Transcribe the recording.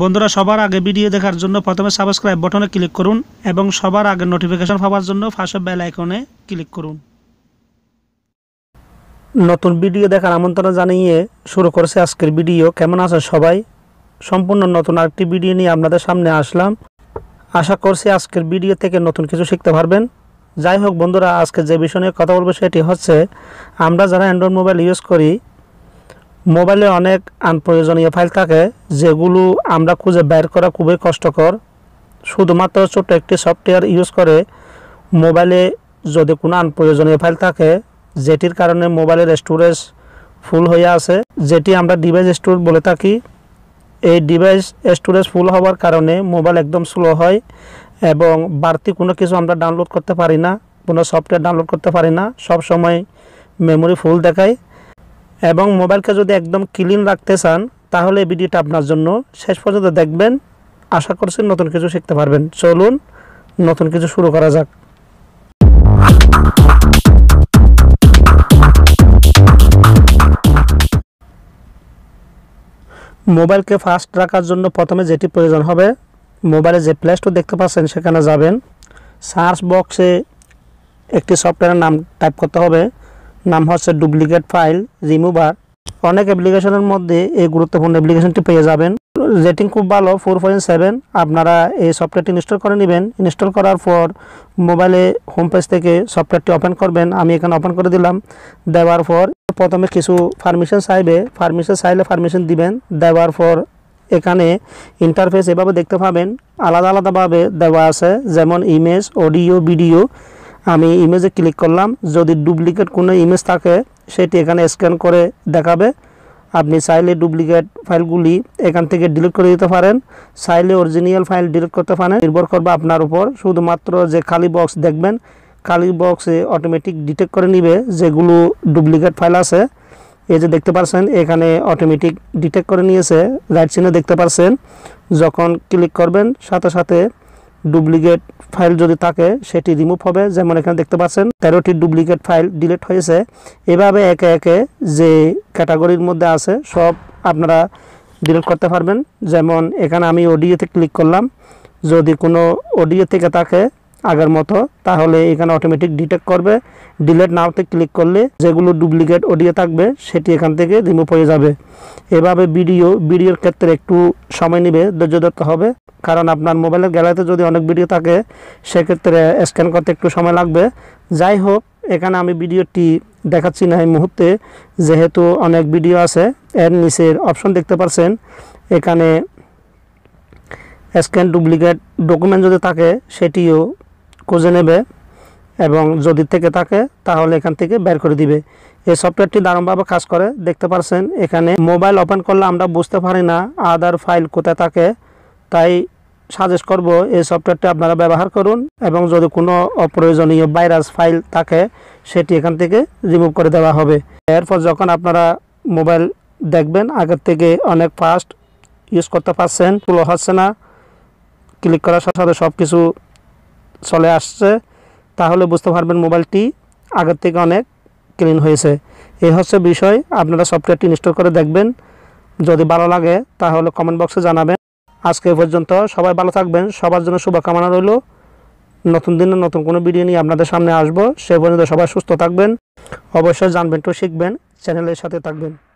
বন্ধুরা সবার আগে ভিডিও দেখার জন্য প্রথমে সাবস্ক্রাইব বটনে ক্লিক করুন এবং সবার আগে নোটিফিকেশন পাওয়ার জন্য ফার্স্ট বেল আইকনে ক্লিক করুন নতুন ভিডিও দেখার আমন্ত্রণ জানিয়ে শুরু করছে আজকের ভিডিও কেমন আছেন সবাই সম্পূর্ণ নতুন আরেকটি ভিডিও নিয়ে আপনাদের সামনে আসলাম আশা করছি আজকের ভিডিও থেকে নতুন কিছু শিখতে পারবেন যাই হোক বন্ধুরা আজকে যে বিষয় নিয়ে কথা বলবো সেটি হচ্ছে আমরা যারা অ্যান্ড্রয়েড মোবাইল ইউজ করি মোবাইলে অনেক আনপ্রয়োজনীয় ফাইল থাকে যেগুলো আমরা খুঁজে বের করা খুবই কষ্টকর শুধুমাত্র ছোট একটি সফটওয়্যার ইউজ করে মোবাইলে যদি কোনো আনপ্রয়োজনীয় ফাইল থাকে যেটির কারণে মোবাইলের স্টোরেজ ফুল হয়ে আছে যেটি আমরা ডিভাইস স্টোর বলে থাকি এই ডিভাইস স্টোরেজ ফুল হওয়ার কারণে মোবাইল একদম স্লো হয় এবং বাড়তি কোনো কিছু আমরা ডাউনলোড করতে পারি না কোনো সফটওয়্যার ডাউনলোড করতে পারি না সব সময় মেমোরি ফুল দেখায় এবং মোবাইলকে যদি একদম ক্লিন রাখতে চান তাহলে ভিডিওটা আপনার জন্য শেষ পর্যন্ত দেখবেন আশা করছি নতুন কিছু শিখতে পারবেন চলুন নতুন কিছু শুরু করা যাক মোবাইলকে ফাস্ট রাখার জন্য প্রথমে যেটি প্রয়োজন হবে মোবাইলে যে প্লে স্টোর দেখতে পাচ্ছেন সেখানে যাবেন সার্চ বক্সে একটি সফটওয়্যারের নাম টাইপ করতে হবে নাম হচ্ছে ডুপ্লিকেট ফাইল রিমুভার অনেক অ্যাপ্লিকেশনের মধ্যে এই গুরুত্বপূর্ণ অ্যাপ্লিকেশনটি পেয়ে যাবেন রেটিং খুব ভালো ফোর পয়েন্ট সেভেন আপনারা এই সফটওয়্যারটি ইনস্টল করে নেবেন ইনস্টল করার পর মোবাইলে হোম পেজ থেকে সফটওয়্যারটি ওপেন করবেন আমি এখানে ওপেন করে দিলাম দেওয়ার পর প্রথমে কিছু পারমিশন চাইবে পারমিশন চাইলে পারমিশন দিবেন দেওয়ার পর এখানে ইন্টারফেস এভাবে দেখতে পাবেন আলাদা আলাদাভাবে দেওয়া আছে যেমন ইমেজ অডিও ভিডিও আমি ইমেজে ক্লিক করলাম যদি ডুপ্লিকেট কোনো ইমেজ থাকে সেটি এখানে স্ক্যান করে দেখাবে আপনি চাইলে ডুপ্লিকেট ফাইলগুলি এখান থেকে ডিলিট করে দিতে পারেন চাইলে অরিজিনাল ফাইল ডিলিট করতে পারেন নির্ভর করবে আপনার উপর শুধুমাত্র যে খালি বক্স দেখবেন খালি বক্সে অটোমেটিক ডিটেক্ট করে নিবে যেগুলো ডুপ্লিকেট ফাইল আছে এই যে দেখতে পারছেন এখানে অটোমেটিক ডিটেক্ট করে নিয়েছে রাইট সিনে দেখতে পারছেন যখন ক্লিক করবেন সাথে সাথে ডুপ্লিকেট ফাইল যদি থাকে সেটি রিমুভ হবে যেমন এখানে দেখতে পাচ্ছেন তেরোটি ডুপ্লিকেট ফাইল ডিলিট হয়েছে এভাবে একে একে যে ক্যাটাগরির মধ্যে আছে সব আপনারা ডিলিট করতে পারবেন যেমন এখানে আমি ওডিওতে e ক্লিক করলাম যদি কোনো ওডিও e থেকে থাকে আগের মতো তাহলে এখানে অটোমেটিক ডিটেক্ট করবে ডিলেট নাওতে ক্লিক করলে যেগুলো ডুপ্লিকেট অডিও থাকবে সেটি এখান থেকে রিমুভ হয়ে যাবে এভাবে ভিডিও ভিডিওর ক্ষেত্রে একটু সময় নেবে ধৈর্য ধরতে হবে কারণ আপনার মোবাইলের গ্যালারিতে যদি অনেক ভিডিও থাকে সেক্ষেত্রে স্ক্যান করতে একটু সময় লাগবে যাই হোক এখানে আমি ভিডিওটি দেখাচ্ছি না এই মুহূর্তে যেহেতু অনেক ভিডিও আছে এর নিচের অপশন দেখতে পাচ্ছেন এখানে স্ক্যান ডুপ্লিকেট ডকুমেন্ট যদি থাকে সেটিও খুঁজে নেবে এবং যদি থেকে থাকে তাহলে এখান থেকে বের করে দিবে এই সফটওয়্যারটি দারুণভাবে কাজ করে দেখতে পারছেন এখানে মোবাইল ওপেন করলে আমরা বুঝতে পারি না আদার ফাইল কোথায় থাকে তাই সাজেস্ট করব এই সফটওয়্যারটি আপনারা ব্যবহার করুন এবং যদি কোনো অপ্রয়োজনীয় ভাইরাস ফাইল থাকে সেটি এখান থেকে রিমুভ করে দেওয়া হবে এরপর যখন আপনারা মোবাইল দেখবেন আগের থেকে অনেক ফাস্ট ইউজ করতে পারছেন তুলো হচ্ছে না ক্লিক করার সাথে সব কিছু চলে আসছে তাহলে বুঝতে পারবেন মোবাইলটি আগের থেকে অনেক ক্লিন হয়েছে এই হচ্ছে বিষয় আপনারা সফটওয়্যারটি ইনস্টল করে দেখবেন যদি ভালো লাগে তাহলে কমেন্ট বক্সে জানাবেন আজকে পর্যন্ত সবাই ভালো থাকবেন সবার জন্য শুভকামনা রইল নতুন দিনে নতুন কোনো ভিডিও নিয়ে আপনাদের সামনে আসবো সে পর্যন্ত সবাই সুস্থ থাকবেন অবশ্যই জানবেন তো শিখবেন চ্যানেলের সাথে থাকবেন